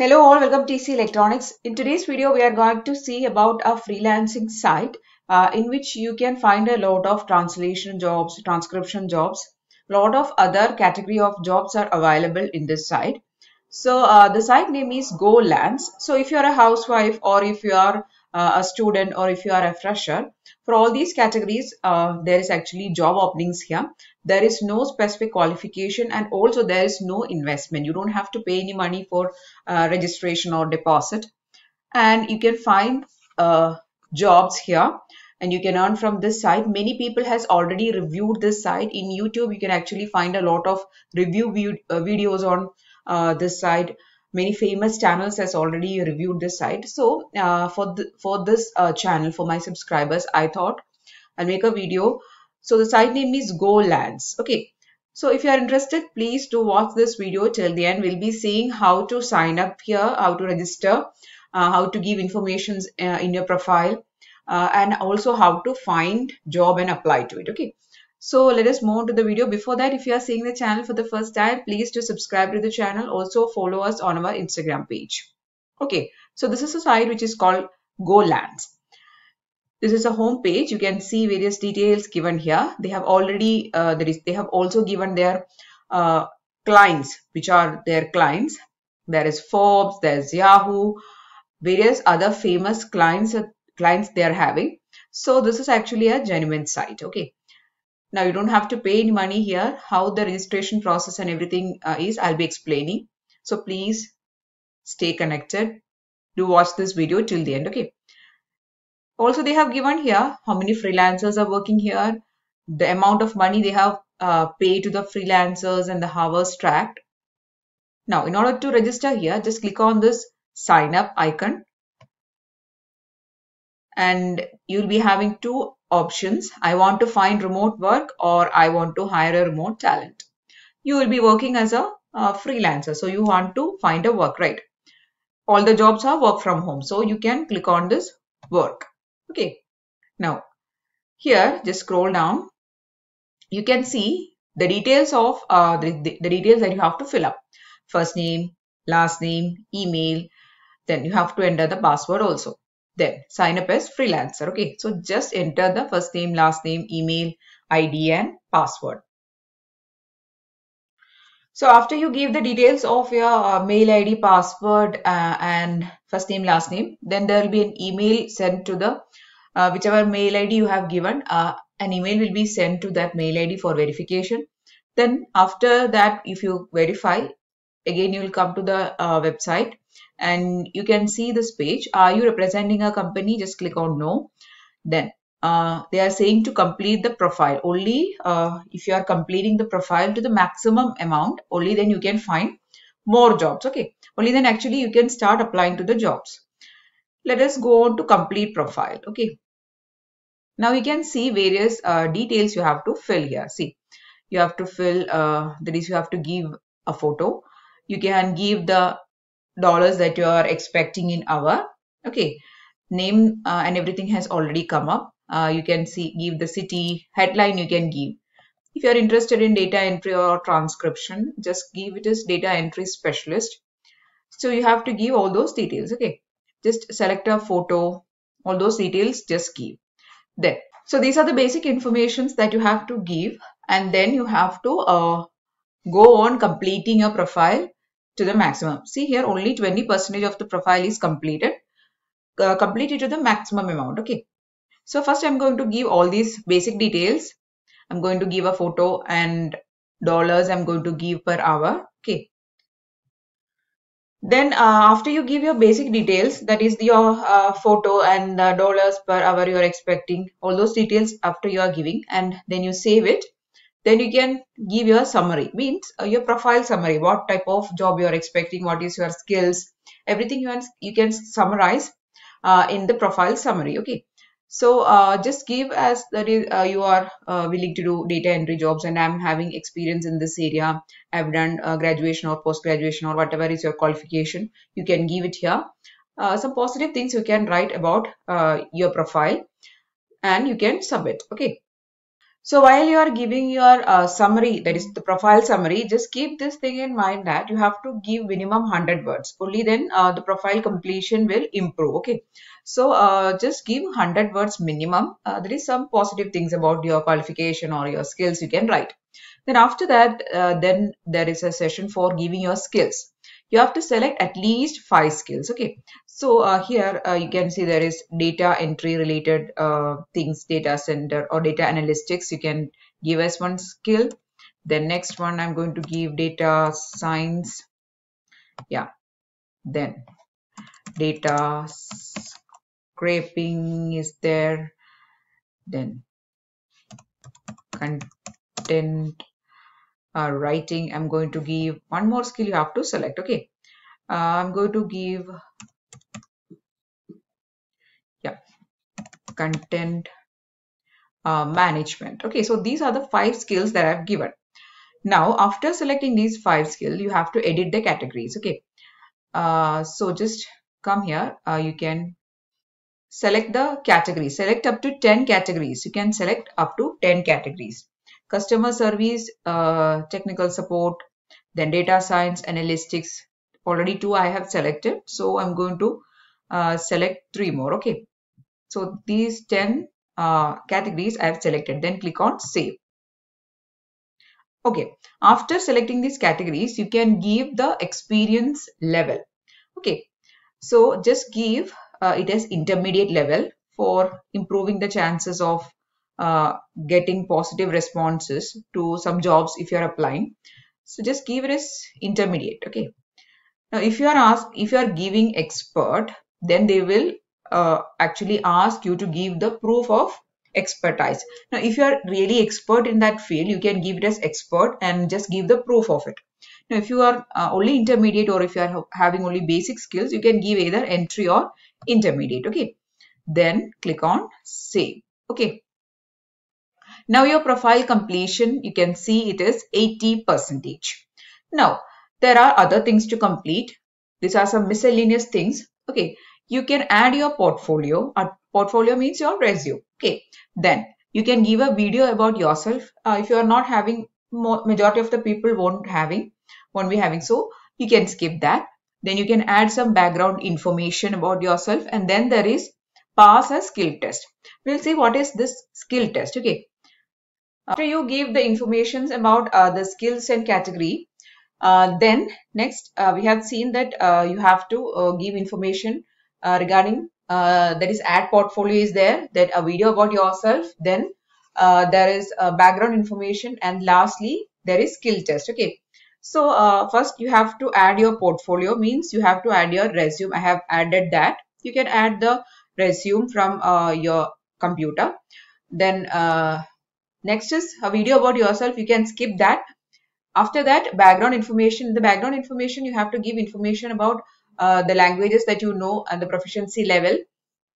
Hello all, welcome to TC Electronics. In today's video, we are going to see about a freelancing site uh, in which you can find a lot of translation jobs, transcription jobs. A lot of other category of jobs are available in this site. So uh, the site name is GoLands. So if you are a housewife or if you are uh, a student or if you are a fresher. For all these categories, uh, there is actually job openings here. There is no specific qualification and also there is no investment. You don't have to pay any money for uh, registration or deposit. And you can find uh, jobs here and you can earn from this site. Many people has already reviewed this site. In YouTube, you can actually find a lot of review uh, videos on uh, this site many famous channels has already reviewed this site. So uh, for, for this uh, channel, for my subscribers, I thought I'll make a video. So the site name is GoLads. Okay. So if you are interested, please do watch this video till the end. We'll be seeing how to sign up here, how to register, uh, how to give informations uh, in your profile, uh, and also how to find job and apply to it. Okay. So let us move on to the video. Before that, if you are seeing the channel for the first time, please do subscribe to the channel. Also follow us on our Instagram page. Okay, so this is a site which is called GoLands. This is a home page. You can see various details given here. They have already, uh, there is, they have also given their uh, clients, which are their clients. There is Forbes, there's Yahoo, various other famous clients, uh, clients they are having. So this is actually a genuine site. Okay. Now you don't have to pay any money here. How the registration process and everything uh, is, I'll be explaining. So please stay connected. Do watch this video till the end. Okay. Also, they have given here how many freelancers are working here, the amount of money they have uh, paid to the freelancers and the hours tracked. Now, in order to register here, just click on this sign up icon and you'll be having two options. I want to find remote work or I want to hire a remote talent. You will be working as a, a freelancer. So you want to find a work, right? All the jobs are work from home. So you can click on this work. Okay. Now here, just scroll down. You can see the details of uh, the, the, the details that you have to fill up. First name, last name, email. Then you have to enter the password also. Then sign up as freelancer. Okay, so just enter the first name, last name, email, ID and password. So after you give the details of your uh, mail ID, password uh, and first name, last name, then there will be an email sent to the uh, whichever mail ID you have given. Uh, an email will be sent to that mail ID for verification. Then after that, if you verify, again you will come to the uh, website and you can see this page. Are you representing a company? Just click on no. Then uh, they are saying to complete the profile only uh, if you are completing the profile to the maximum amount only then you can find more jobs okay only then actually you can start applying to the jobs let us go on to complete profile okay now you can see various uh, details you have to fill here see you have to fill uh, that is you have to give a photo you can give the dollars that you are expecting in hour okay name uh, and everything has already come up uh, you can see give the city headline you can give if you are interested in data entry or transcription just give it as data entry specialist so you have to give all those details okay just select a photo all those details just give there so these are the basic informations that you have to give and then you have to uh, go on completing your profile to the maximum. See here only 20% of the profile is completed, uh, completed to the maximum amount. Okay. So first I'm going to give all these basic details. I'm going to give a photo and dollars I'm going to give per hour. Okay. Then uh, after you give your basic details, that is your uh, photo and uh, dollars per hour you're expecting, all those details after you are giving and then you save it then you can give your summary means uh, your profile summary what type of job you are expecting what is your skills everything you, you can summarize uh, in the profile summary okay so uh, just give as that is uh, you are uh, willing to do data entry jobs and i'm having experience in this area i've done uh, graduation or post graduation or whatever is your qualification you can give it here some positive things you can write about your profile and you can submit okay so while you are giving your uh, summary, that is the profile summary, just keep this thing in mind that you have to give minimum 100 words. Only then uh, the profile completion will improve. Okay. So uh, just give 100 words minimum. Uh, there is some positive things about your qualification or your skills you can write. Then after that, uh, then there is a session for giving your skills you have to select at least five skills okay so uh, here uh, you can see there is data entry related uh, things data center or data analytics you can give us one skill then next one i'm going to give data science yeah then data scraping is there then content uh, writing i'm going to give one more skill you have to select okay uh, i'm going to give yeah content uh, management okay so these are the five skills that i've given now after selecting these five skills you have to edit the categories okay uh, so just come here uh, you can select the category select up to 10 categories you can select up to 10 categories customer service, uh, technical support, then data science, analytics. Already two I have selected. So I'm going to uh, select three more. Okay. So these 10 uh, categories I have selected. Then click on save. Okay. After selecting these categories, you can give the experience level. Okay. So just give uh, it as intermediate level for improving the chances of uh, getting positive responses to some jobs if you are applying. So just give it as intermediate. Okay. Now, if you are asked, if you are giving expert, then they will uh, actually ask you to give the proof of expertise. Now, if you are really expert in that field, you can give it as expert and just give the proof of it. Now, if you are uh, only intermediate or if you are having only basic skills, you can give either entry or intermediate. Okay. Then click on save. Okay. Now your profile completion, you can see it is 80 percentage. Now, there are other things to complete. These are some miscellaneous things. Okay, you can add your portfolio. Uh, portfolio means your resume. Okay, then you can give a video about yourself. Uh, if you are not having, majority of the people won't having, won't be having. So you can skip that. Then you can add some background information about yourself. And then there is pass a skill test. We'll see what is this skill test. Okay, after you give the informations about uh, the skills and category, uh, then next uh, we have seen that uh, you have to uh, give information regarding that is ad portfolio is there, that a video about yourself, then there is background information and lastly there is skill test. Okay. So uh, first you have to add your portfolio means you have to add your resume. I have added that. You can add the resume from uh, your computer. Then uh, Next is a video about yourself. You can skip that. After that, background information. The background information, you have to give information about uh, the languages that you know and the proficiency level.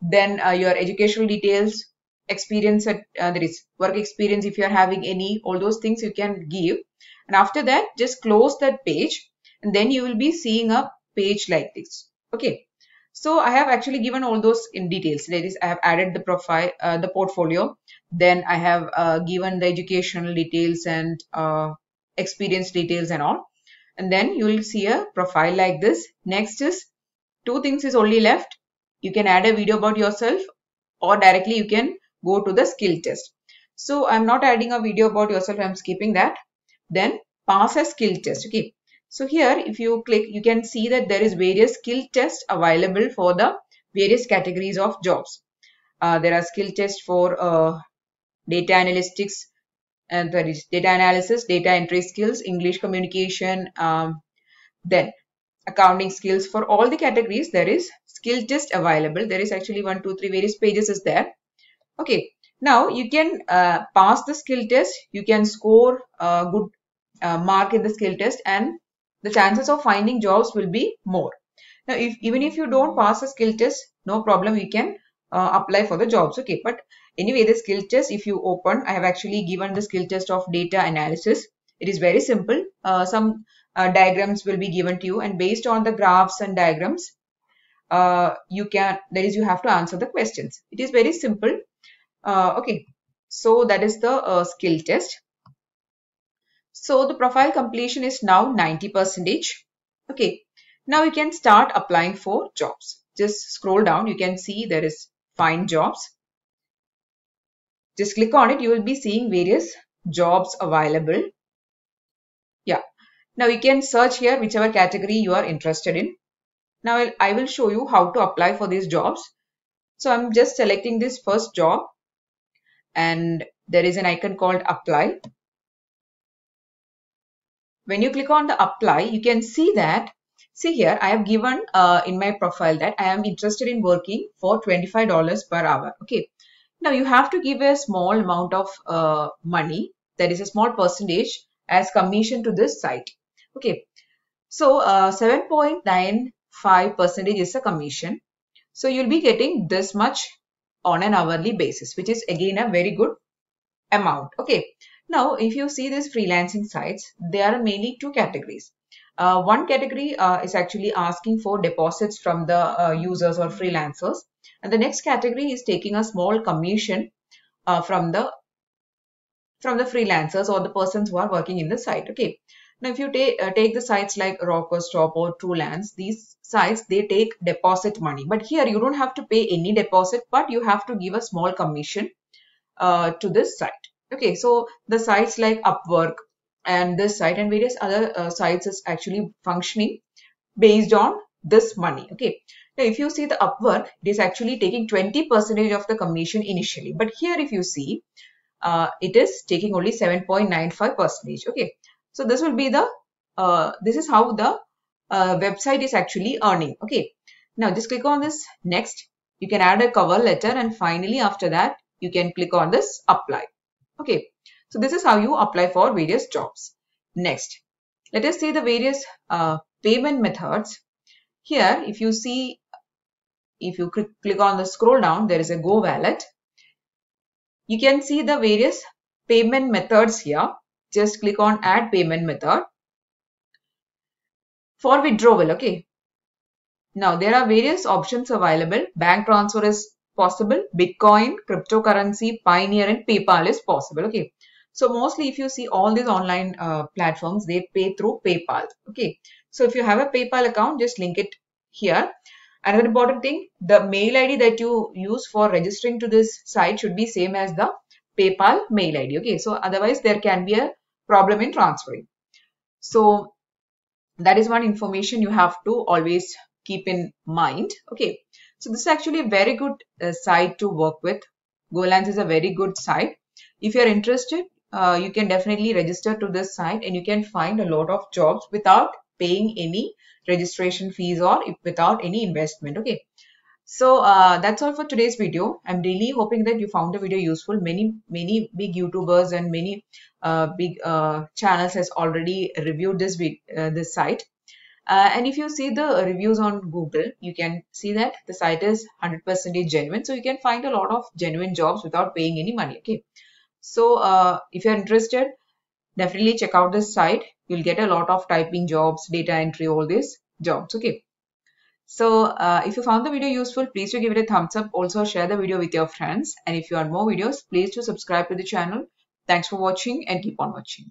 Then uh, your educational details, experience at uh, there is work experience if you are having any all those things you can give and after that just close that page and then you will be seeing a page like this okay so I have actually given all those in details. That is, I have added the profile, uh, the portfolio. Then I have uh, given the educational details and uh, experience details and all. And then you will see a profile like this. Next is two things is only left. You can add a video about yourself or directly you can go to the skill test. So I'm not adding a video about yourself. I'm skipping that. Then pass a skill test. Okay. So here if you click you can see that there is various skill tests available for the various categories of jobs. Uh, there are skill tests for uh, data analytics and that is data analysis, data entry skills, English communication, um, then accounting skills for all the categories there is skill test available. There is actually one, two, three various pages is there. Okay, now you can uh, pass the skill test, you can score a good uh, mark in the skill test and the chances of finding jobs will be more. Now, if even if you don't pass the skill test, no problem, you can uh, apply for the jobs. Okay, but anyway, the skill test, if you open, I have actually given the skill test of data analysis. It is very simple. Uh, some uh, diagrams will be given to you and based on the graphs and diagrams, uh, you can, that is, you have to answer the questions. It is very simple. Uh, okay, so that is the uh, skill test. So the profile completion is now 90 percentage. Okay. Now you can start applying for jobs. Just scroll down. You can see there is find jobs. Just click on it. You will be seeing various jobs available. Yeah. Now you can search here whichever category you are interested in. Now I will show you how to apply for these jobs. So I'm just selecting this first job and there is an icon called apply when you click on the apply, you can see that, see here, I have given uh, in my profile that I am interested in working for $25 per hour. Okay. Now you have to give a small amount of uh, money. That is a small percentage as commission to this site. Okay. So uh, 7.95 percentage is a commission. So you'll be getting this much on an hourly basis, which is again a very good amount. Okay. Now, if you see these freelancing sites, there are mainly two categories. Uh, one category uh, is actually asking for deposits from the uh, users or freelancers. And the next category is taking a small commission uh, from the from the freelancers or the persons who are working in the site. Okay. Now, if you take uh, take the sites like Rockerstop or Truelands, these sites, they take deposit money. But here you don't have to pay any deposit, but you have to give a small commission uh, to this site okay so the sites like upwork and this site and various other uh, sites is actually functioning based on this money okay now if you see the upwork it is actually taking 20 percentage of the commission initially but here if you see uh, it is taking only 7.95 percentage okay so this will be the uh, this is how the uh, website is actually earning okay now just click on this next you can add a cover letter and finally after that you can click on this apply Okay, so this is how you apply for various jobs. Next, let us see the various uh, payment methods. Here, if you see, if you click on the scroll down, there is a Go Wallet. You can see the various payment methods here. Just click on Add Payment Method. For withdrawal, okay. Now, there are various options available. Bank transfer is possible. Bitcoin, cryptocurrency, Pioneer and PayPal is possible. Okay. So mostly if you see all these online uh, platforms, they pay through PayPal. Okay. So if you have a PayPal account, just link it here. Another important thing, the mail ID that you use for registering to this site should be same as the PayPal mail ID. Okay. So otherwise there can be a problem in transferring. So that is one information you have to always keep in mind. Okay. So this is actually a very good uh, site to work with. Golans is a very good site. If you're interested, uh, you can definitely register to this site and you can find a lot of jobs without paying any registration fees or without any investment. Okay. So uh, that's all for today's video. I'm really hoping that you found the video useful. Many, many big YouTubers and many uh, big uh, channels has already reviewed this uh, this site. Uh, and if you see the reviews on Google, you can see that the site is 100% genuine. So you can find a lot of genuine jobs without paying any money. Okay. So uh, if you're interested, definitely check out this site. You'll get a lot of typing jobs, data entry, all these jobs. Okay. So uh, if you found the video useful, please do give it a thumbs up. Also share the video with your friends. And if you want more videos, please do subscribe to the channel. Thanks for watching and keep on watching.